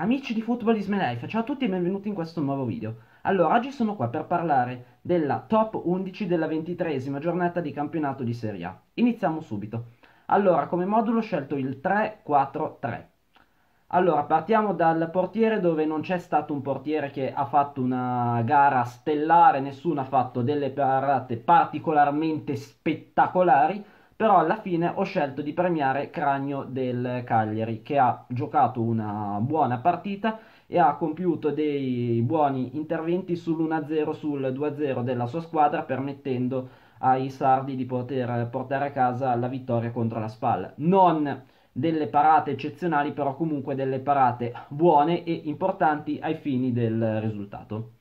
Amici di Football is My Life, ciao a tutti e benvenuti in questo nuovo video. Allora, oggi sono qua per parlare della top 11 della ventitresima giornata di campionato di Serie A. Iniziamo subito. Allora, come modulo ho scelto il 3-4-3. Allora, partiamo dal portiere dove non c'è stato un portiere che ha fatto una gara stellare, nessuno ha fatto delle parate particolarmente spettacolari, però alla fine ho scelto di premiare Cragno del Cagliari che ha giocato una buona partita e ha compiuto dei buoni interventi sull'1-0 sul 2-0 della sua squadra permettendo ai sardi di poter portare a casa la vittoria contro la Spal. Non delle parate eccezionali, però comunque delle parate buone e importanti ai fini del risultato.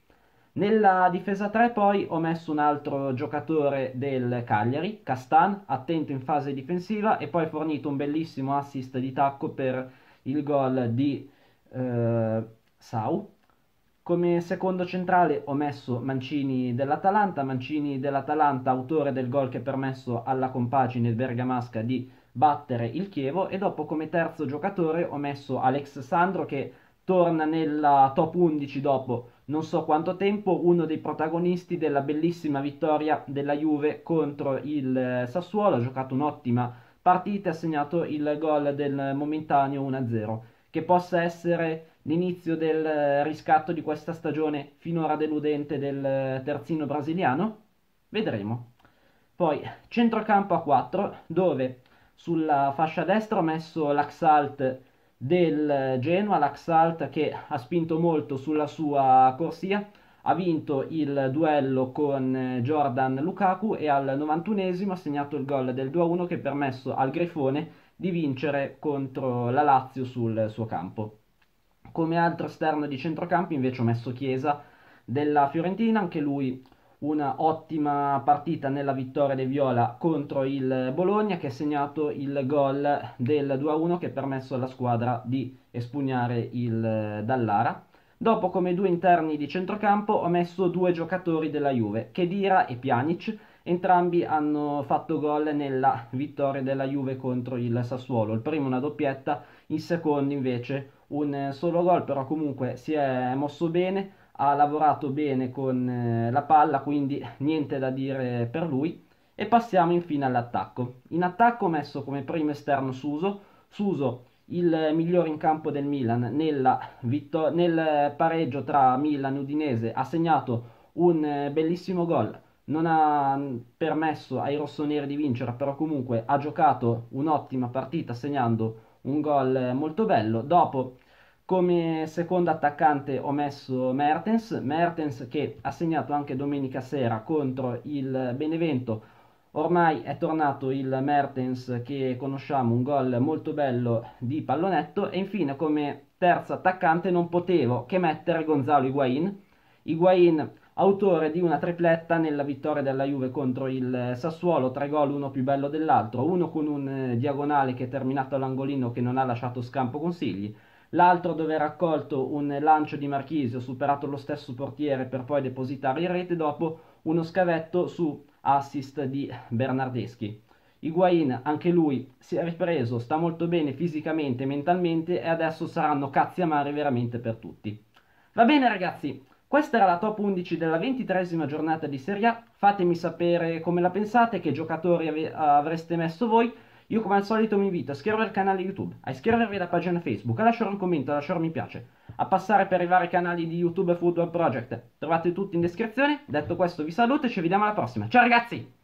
Nella difesa 3 poi ho messo un altro giocatore del Cagliari, Castan, attento in fase difensiva e poi fornito un bellissimo assist di tacco per il gol di eh, Sau. Come secondo centrale ho messo Mancini dell'Atalanta, Mancini dell'Atalanta autore del gol che ha permesso alla compagine bergamasca di battere il Chievo e dopo come terzo giocatore ho messo Alex Sandro che torna nella top 11 dopo non so quanto tempo uno dei protagonisti della bellissima vittoria della Juve contro il eh, Sassuolo, ha giocato un'ottima partita, e ha segnato il gol del momentaneo 1-0, che possa essere l'inizio del eh, riscatto di questa stagione finora deludente del eh, terzino brasiliano? Vedremo. Poi centrocampo a 4, dove sulla fascia destra ho messo l'Axalt del Genoa, l'Axalt che ha spinto molto sulla sua corsia, ha vinto il duello con eh, Jordan Lukaku e al 91esimo ha segnato il gol del 2-1 che ha permesso al Grifone di vincere contro la Lazio sul suo campo. Come altro esterno di centrocampo invece ho messo Chiesa della Fiorentina, anche lui una ottima partita nella vittoria dei Viola contro il Bologna che ha segnato il gol del 2-1 che ha permesso alla squadra di espugnare il eh, Dallara. Dopo come due interni di centrocampo ho messo due giocatori della Juve, Chedira e Pjanic, entrambi hanno fatto gol nella vittoria della Juve contro il Sassuolo, il primo una doppietta, il secondo invece un eh, solo gol, però comunque si è mosso bene, ha lavorato bene con eh, la palla, quindi niente da dire per lui. E passiamo infine all'attacco. In attacco ho messo come primo esterno Suso, Suso il migliore in campo del Milan vittor- nel pareggio tra Milan e Udinese, ha segnato un eh, bellissimo gol, non ha mm, permesso ai rossoneri di vincere, però comunque ha giocato un'ottima partita segnando un gol eh, molto bello. Dopo come secondo attaccante ho messo Mertens, Mertens che ha segnato anche domenica sera contro il Benevento. Ormai è tornato il Mertens che conosciamo, un gol molto bello di pallonetto e infine come terzo attaccante non potevo che mettere Gonzalo Higuain. Higuain autore di una tripletta nella vittoria della Juve contro il Sassuolo, tre gol, uno più bello dell'altro, uno con un eh, diagonale che è terminato all'angolino che non ha lasciato scampo consigli, l'altro dove ha raccolto un lancio di ho superato lo stesso portiere per poi depositare in rete dopo uno scavetto su assist di Bernardeschi. Higuain, anche lui, si è ripreso, sta molto bene fisicamente e mentalmente e adesso saranno cazzi amari veramente per tutti. Va bene ragazzi, questa era la top 11 della ventitresima giornata di Serie A. Fatemi sapere come la pensate, che giocatori av- avreste messo voi io come al solito vi invito a iscrivervi al canale YouTube, a iscrivervi alla pagina Facebook, a lasciare un commento, a lasciare un mi piace, a passare per i vari canali di YouTube e Football Project. Trovate tutti in descrizione. Detto questo vi saluto e ci vediamo alla prossima. Ciao ragazzi!